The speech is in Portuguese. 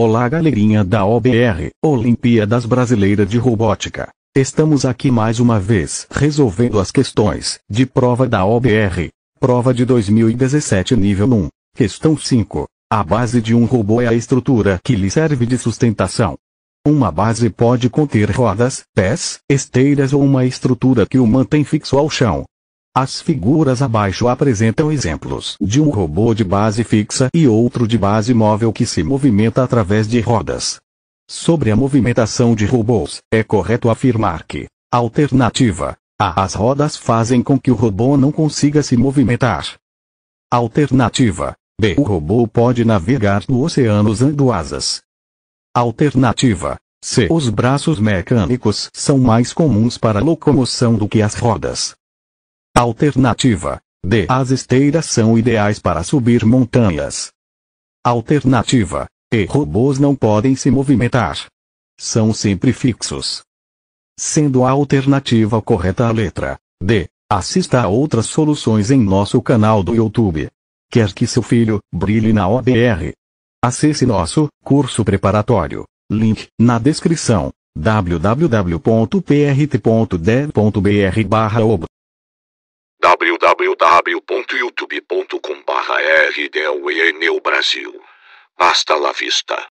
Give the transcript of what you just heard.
Olá galerinha da OBR, Olimpíadas Brasileiras de Robótica. Estamos aqui mais uma vez resolvendo as questões de prova da OBR. Prova de 2017 nível 1. Questão 5. A base de um robô é a estrutura que lhe serve de sustentação. Uma base pode conter rodas, pés, esteiras ou uma estrutura que o mantém fixo ao chão, as figuras abaixo apresentam exemplos de um robô de base fixa e outro de base móvel que se movimenta através de rodas. Sobre a movimentação de robôs, é correto afirmar que, alternativa, a as rodas fazem com que o robô não consiga se movimentar. Alternativa B. O robô pode navegar no oceano usando asas. Alternativa C. Os braços mecânicos são mais comuns para locomoção do que as rodas. Alternativa D. As esteiras são ideais para subir montanhas. Alternativa E. Robôs não podem se movimentar. São sempre fixos. Sendo a alternativa correta a letra D. Assista a outras soluções em nosso canal do YouTube. Quer que seu filho brilhe na OBR? Acesse nosso curso preparatório. Link na descrição www.prt.dev.br/ob www.youtube.com/rdelneu Brasil. Hasta la vista.